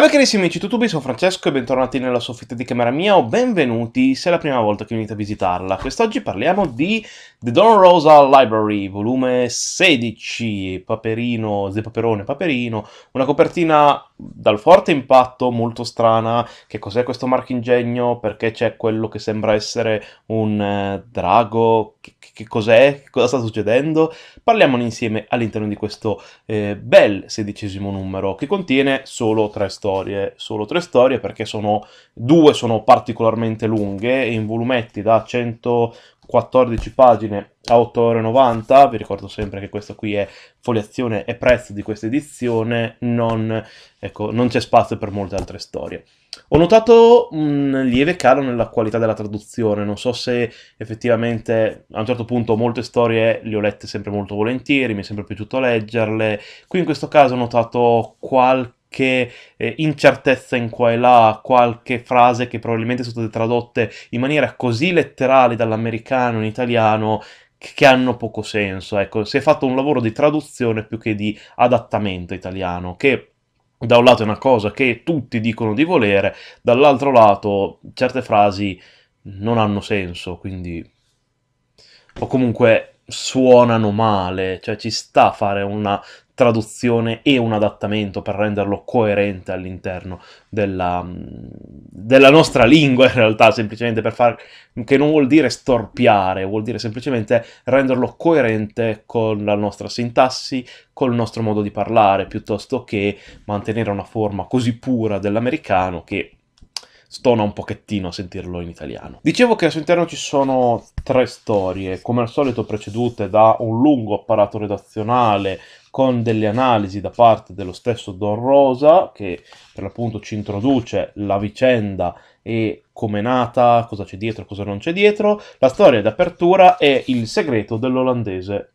Salve carissimi amici tutubi, sono Francesco e bentornati nella soffitta di camera mia o benvenuti se è la prima volta che venite a visitarla. Quest'oggi parliamo di The Don Rosa Library, volume 16, Paperino, The Paperone Paperino, una copertina dal forte impatto, molto strana, che cos'è questo marchingegno, perché c'è quello che sembra essere un eh, drago che, che cos'è, che cosa sta succedendo. Parliamone insieme all'interno di questo eh, bel sedicesimo numero che contiene solo tre storie, solo tre storie perché sono, due sono particolarmente lunghe in volumetti da 114 pagine a 8,90 euro, vi ricordo sempre che questa qui è foliazione e prezzo di questa edizione, non, ecco, non c'è spazio per molte altre storie. Ho notato un lieve calo nella qualità della traduzione, non so se effettivamente a un certo punto molte storie le ho lette sempre molto volentieri, mi è sempre piaciuto leggerle, qui in questo caso ho notato qualche eh, incertezza in qua e là, qualche frase che probabilmente sono state tradotte in maniera così letterale dall'americano in italiano che hanno poco senso, ecco, si è fatto un lavoro di traduzione più che di adattamento italiano, che da un lato è una cosa che tutti dicono di volere, dall'altro lato certe frasi non hanno senso, quindi... o comunque suonano male, cioè ci sta a fare una traduzione e un adattamento per renderlo coerente all'interno della, della, nostra lingua, in realtà, semplicemente per far che non vuol dire storpiare, vuol dire semplicemente renderlo coerente con la nostra sintassi, col nostro modo di parlare, piuttosto che mantenere una forma così pura dell'americano che stona un pochettino a sentirlo in italiano. Dicevo che al suo interno ci sono tre storie, come al solito precedute da un lungo apparato redazionale con delle analisi da parte dello stesso Don Rosa che per l'appunto ci introduce la vicenda e com'è nata, cosa c'è dietro, cosa non c'è dietro. La storia d'apertura è Il segreto dell'olandese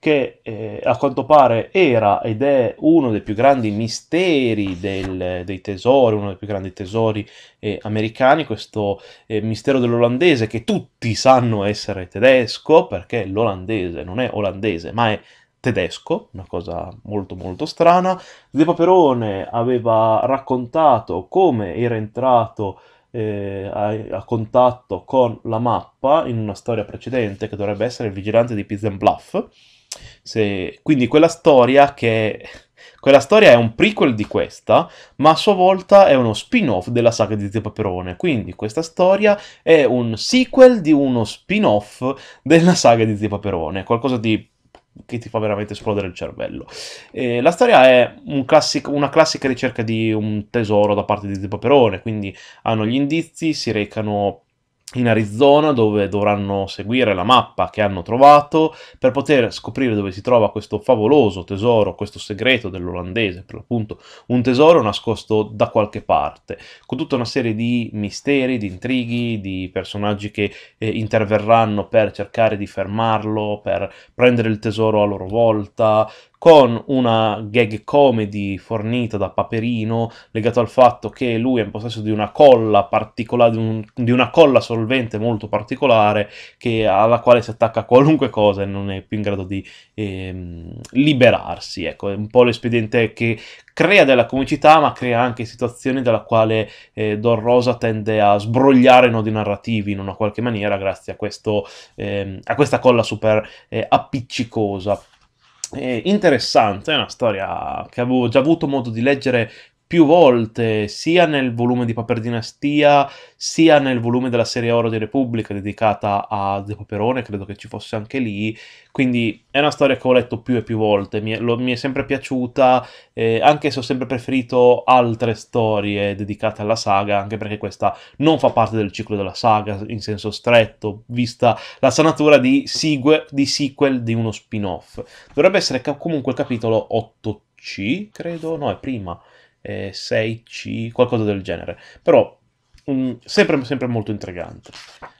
che eh, a quanto pare era ed è uno dei più grandi misteri del, dei tesori, uno dei più grandi tesori eh, americani, questo eh, mistero dell'olandese che tutti sanno essere tedesco, perché l'olandese non è olandese ma è tedesco, una cosa molto molto strana. De Paperone aveva raccontato come era entrato eh, a, a, contatto con la mappa in una storia precedente che dovrebbe essere il vigilante di Pizen Bluff. Se, quindi quella storia che quella storia è un prequel di questa, ma a sua volta è uno spin-off della saga di Zio Paperone. Quindi questa storia è un sequel di uno spin-off della saga di Zio Paperone, qualcosa di che ti fa veramente esplodere il cervello. Eh, la storia è un classico, una classica ricerca di un tesoro da parte di De Perone, quindi hanno gli indizi, si recano in Arizona dove dovranno seguire la mappa che hanno trovato per poter scoprire dove si trova questo favoloso tesoro, questo segreto dell'olandese, per l'appunto un tesoro nascosto da qualche parte, con tutta una serie di misteri, di intrighi, di personaggi che eh, interverranno per cercare di fermarlo, per prendere il tesoro a loro volta, con una gag comedy fornita da Paperino, legato al fatto che lui è in possesso di una colla particolare, di, un, di, una colla solvente molto particolare, che, alla quale si attacca qualunque cosa e non è più in grado di eh, liberarsi. Ecco, è un po' l'espediente che crea della comicità, ma crea anche situazioni dalla quale eh, Don Rosa tende a sbrogliare nodi narrativi in una qualche maniera, grazie a, questo, eh, a questa colla super eh, appiccicosa. Eh, interessante, è una storia che avevo già avuto modo di leggere più volte, sia nel volume di Paper Dinastia, sia nel volume della serie Oro di Repubblica dedicata a De Paperone, credo che ci fosse anche lì, quindi è una storia che ho letto più e più volte, mi è, lo, mi è sempre piaciuta, eh, anche se ho sempre preferito altre storie dedicate alla saga, anche perché questa non fa parte del ciclo della saga in senso stretto, vista la sanatura di, segue, di sequel di uno spin-off. Dovrebbe essere ca- comunque capitolo 8C, credo, no, è prima eh, 6C, qualcosa del genere. Però um, sempre, sempre molto intrigante.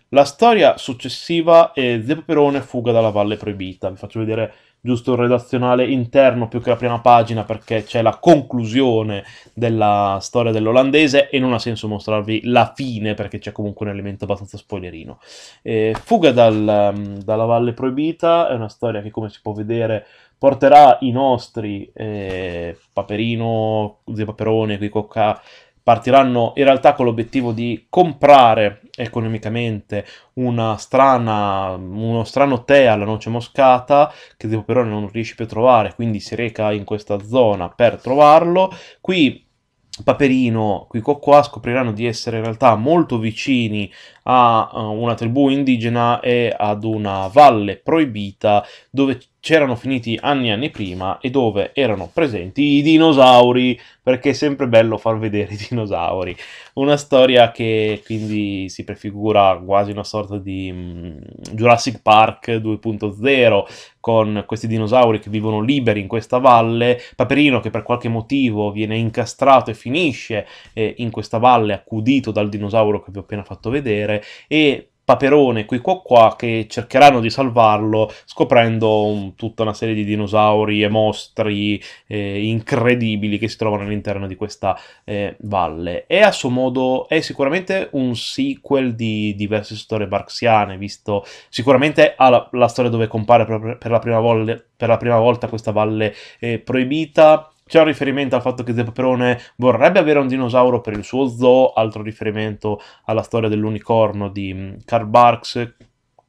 La storia successiva è Zeppo Perone fuga dalla Valle Proibita. Vi faccio vedere giusto il redazionale interno più che la prima pagina perché c'è la conclusione della storia dell'olandese e non ha senso mostrarvi la fine perché c'è comunque un elemento abbastanza spoilerino. Eh, fuga dal, mm, dalla Valle Proibita è una storia che come si può vedere porterà i nostri eh, Paperino, Zio Paperone, qui Cocca, partiranno in realtà con l'obiettivo di comprare economicamente strana, uno strano tè alla noce moscata che Zio Paperone non riesce più a trovare, quindi si reca in questa zona per trovarlo. Qui Paperino, qui qua, scopriranno di essere in realtà molto vicini a eh, una tribù indigena e ad una valle proibita dove c'erano finiti anni e anni prima e dove erano presenti i dinosauri, perché è sempre bello far vedere i dinosauri. Una storia che quindi si prefigura quasi una sorta di mm, Jurassic Park 2.0, con questi dinosauri che vivono liberi in questa valle, Paperino che per qualche motivo viene incastrato e finisce eh, in questa valle accudito dal dinosauro che vi ho appena fatto vedere, e Paperone qui qua qua che cercheranno di salvarlo scoprendo un, tutta una serie di dinosauri e mostri eh, incredibili che si trovano all'interno di questa eh, valle. E a suo modo, è sicuramente un sequel di diverse storie marxiane, visto sicuramente ha la, la storia dove compare per, per, la, prima volle, per la prima volta questa valle eh, proibita, c'è un riferimento al fatto che Zia Perone vorrebbe avere un dinosauro per il suo zoo, altro riferimento alla storia dell'unicorno di mm, Karl Barks,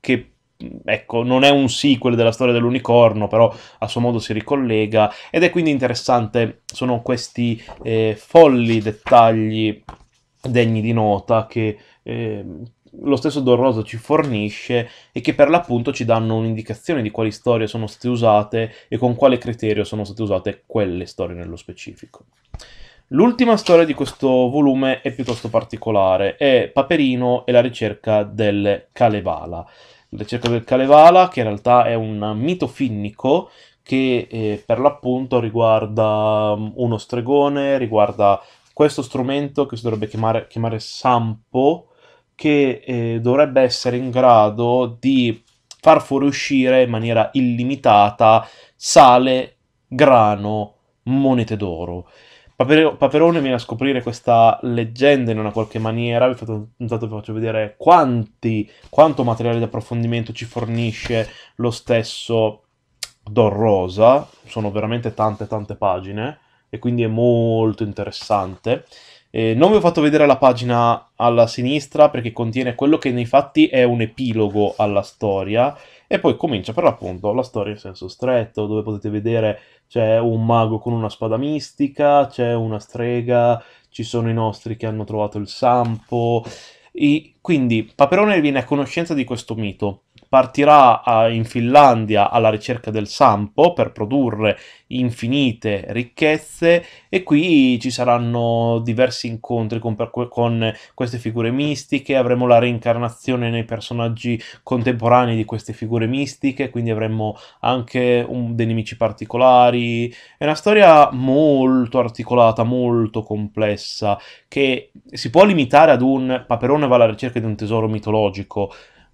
che mm, ecco, non è un sequel della storia dell'unicorno, però a suo modo si ricollega ed è quindi interessante, sono questi eh, folli dettagli degni di nota che eh, lo stesso Don Rosa ci fornisce e che per l'appunto ci danno un'indicazione di quali storie sono state usate e con quale criterio sono state usate quelle storie nello specifico. L'ultima storia di questo volume è piuttosto particolare, è Paperino e la ricerca del Kalevala. La ricerca del Kalevala, che in realtà è un mito finnico che eh, per l'appunto riguarda mm, uno stregone, riguarda questo strumento che si dovrebbe chiamare, chiamare Sampo, che eh, dovrebbe essere in grado di far fuoriuscire in maniera illimitata sale, grano, monete d'oro. Paperone viene a scoprire questa leggenda in una qualche maniera, vi faccio, vi faccio vedere quanti, quanto materiale di approfondimento ci fornisce lo stesso Don Rosa, sono veramente tante tante pagine e quindi è molto interessante. Eh, non vi ho fatto vedere la pagina alla sinistra perché contiene quello che nei fatti è un epilogo alla storia e poi comincia per l'appunto la storia in senso stretto dove potete vedere c'è un mago con una spada mistica, c'è una strega, ci sono i nostri che hanno trovato il sampo. E quindi Paperone viene a conoscenza di questo mito partirà a, in Finlandia alla ricerca del sampo per produrre infinite ricchezze e qui ci saranno diversi incontri con, con queste figure mistiche, avremo la reincarnazione nei personaggi contemporanei di queste figure mistiche, quindi avremo anche un, dei nemici particolari, è una storia molto articolata, molto complessa, che si può limitare ad un Paperone va alla ricerca di un tesoro mitologico,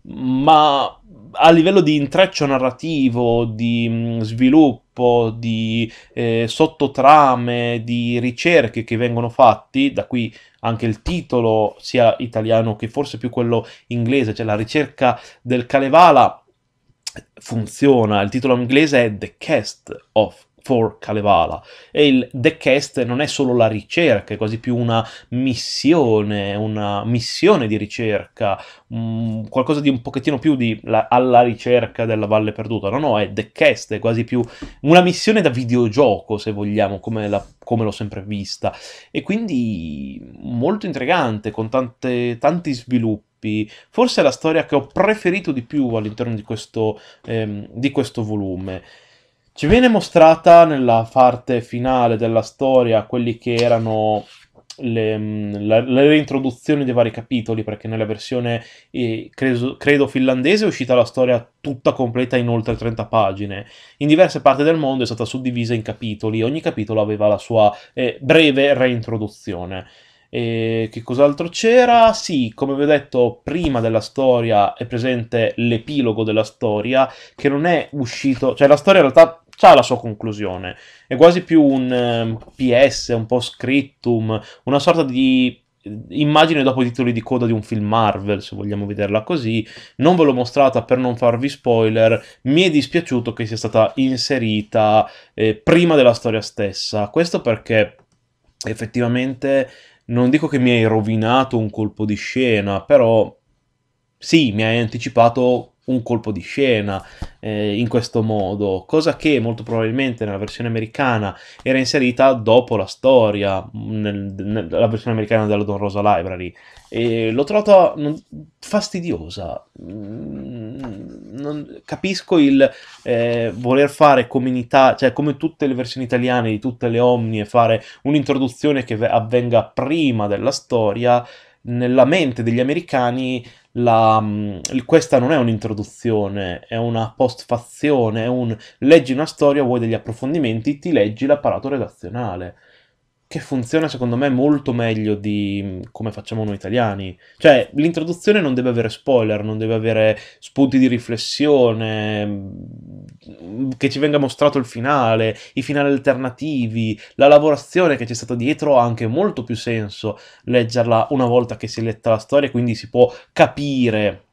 ma a livello di intreccio narrativo, di mm, sviluppo, di eh, sottotrame, di ricerche che vengono fatti, da qui anche il titolo sia italiano che forse più quello inglese, cioè la ricerca del Kalevala funziona, il titolo inglese è The Cast of for Kalevala. E il The deckest non è solo la ricerca, è quasi più una missione, una missione di ricerca, mh, mm, qualcosa di un pochettino più di la, alla ricerca della Valle Perduta. No, no, è The deckest, è quasi più una missione da videogioco, se vogliamo, come, la, come l'ho sempre vista. E quindi molto intrigante, con tante, tanti sviluppi forse è la storia che ho preferito di più all'interno di questo, ehm, di questo volume. Ci viene mostrata nella parte finale della storia quelli che erano le, mm, le, le reintroduzioni dei vari capitoli, perché nella versione eh, credo, credo, finlandese è uscita la storia tutta completa in oltre 30 pagine. In diverse parti del mondo è stata suddivisa in capitoli, ogni capitolo aveva la sua eh, breve reintroduzione. E che cos'altro c'era? Sì, come vi ho detto prima della storia è presente l'epilogo della storia, che non è uscito, cioè la storia in realtà ha la sua conclusione. È quasi più un ehm, PS, un po' scriptum, una sorta di eh, immagine dopo i titoli di coda di un film Marvel, se vogliamo vederla così. Non ve l'ho mostrata per non farvi spoiler. Mi è dispiaciuto che sia stata inserita eh, prima della storia stessa. Questo perché effettivamente non dico che mi hai rovinato un colpo di scena, però sì, mi hai anticipato un colpo di scena eh, in questo modo, cosa che molto probabilmente nella versione americana era inserita dopo la storia, nel, nella versione americana della Don Rosa Library. E l'ho trovata non, fastidiosa. Mm, non, capisco il eh, voler fare come in Italia, cioè come tutte le versioni italiane di tutte le omnie, fare un'introduzione che avvenga prima della storia nella mente degli americani la, mm, questa non è un'introduzione, è una postfazione, è un leggi una storia, vuoi degli approfondimenti, ti leggi l'apparato redazionale, che funziona secondo me molto meglio di mm, come facciamo noi italiani. Cioè, l'introduzione non deve avere spoiler, non deve avere spunti di riflessione, mm, che ci venga mostrato il finale, i finali alternativi, la lavorazione che c'è stata dietro ha anche molto più senso leggerla una volta che si è letta la storia, quindi si può capire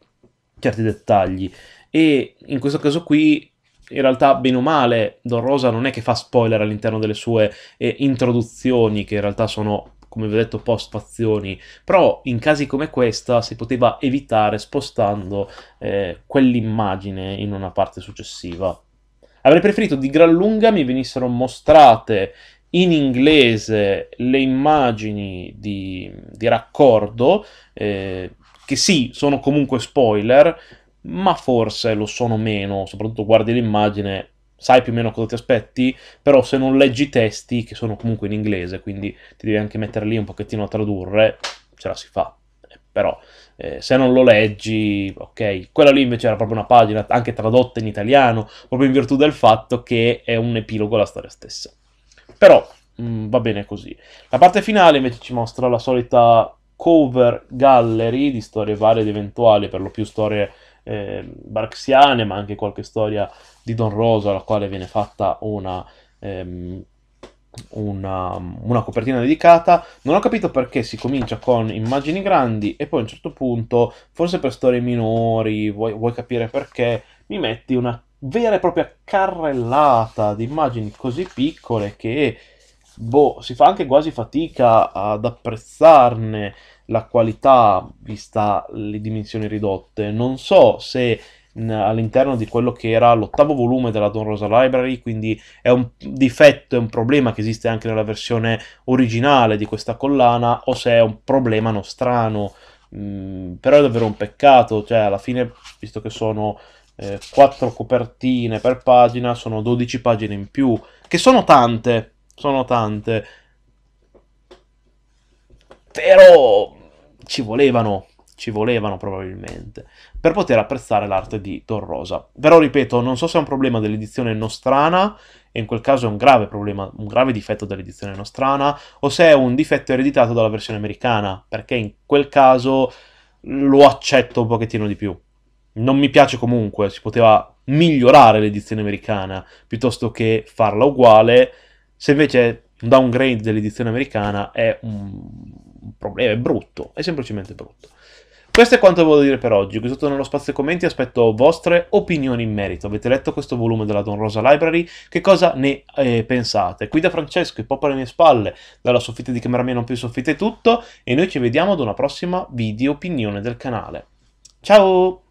certi dettagli. E in questo caso qui in realtà, bene o male, Don Rosa non è che fa spoiler all'interno delle sue eh, introduzioni, che in realtà sono come vi ho detto, post fazioni, però in casi come questa si poteva evitare spostando eh, quell'immagine in una parte successiva. Avrei preferito di gran lunga mi venissero mostrate in inglese le immagini di, di raccordo, eh, che sì, sono comunque spoiler, ma forse lo sono meno, soprattutto guardi l'immagine sai più o meno cosa ti aspetti, però se non leggi i testi, che sono comunque in inglese, quindi ti devi anche mettere lì un pochettino a tradurre, ce la si fa. Eh, però eh, se non lo leggi, ok, quella lì invece era proprio una pagina anche tradotta in italiano, proprio in virtù del fatto che è un epilogo alla storia stessa. Però mh, mm, va bene così. La parte finale invece ci mostra la solita cover gallery di storie varie ed eventuali, per lo più storie eh, barxiane, ma anche qualche storia di Don Rosa, alla quale viene fatta una, ehm, una, una, copertina dedicata. Non ho capito perché si comincia con immagini grandi e poi a un certo punto, forse per storie minori, vuoi, vuoi capire perché, mi metti una vera e propria carrellata di immagini così piccole che boh, si fa anche quasi fatica ad apprezzarne la qualità vista le dimensioni ridotte. Non so se all'interno di quello che era l'ottavo volume della Don Rosa Library, quindi è un difetto, è un problema che esiste anche nella versione originale di questa collana, o se è un problema nostrano. Mm, però è davvero un peccato, cioè alla fine, visto che sono eh, 4 copertine per pagina, sono 12 pagine in più, che sono tante, sono tante. Però ci volevano, ci volevano probabilmente, per poter apprezzare l'arte di Rosa. Però ripeto, non so se è un problema dell'edizione nostrana, e in quel caso è un grave problema, un grave difetto dell'edizione nostrana, o se è un difetto ereditato dalla versione americana, perché in quel caso lo accetto un pochettino di più. Non mi piace comunque, si poteva migliorare l'edizione americana piuttosto che farla uguale se invece un downgrade dell'edizione americana è un problema, è brutto, è semplicemente brutto. Questo è quanto volevo dire per oggi, qui sotto nello spazio commenti aspetto vostre opinioni in merito. Avete letto questo volume della Don Rosa Library? Che cosa ne eh, pensate? Qui da Francesco, i pop alle mie spalle, dalla soffitta di camera mia non più soffitta è tutto, e noi ci vediamo ad una prossima video opinione del canale. Ciao!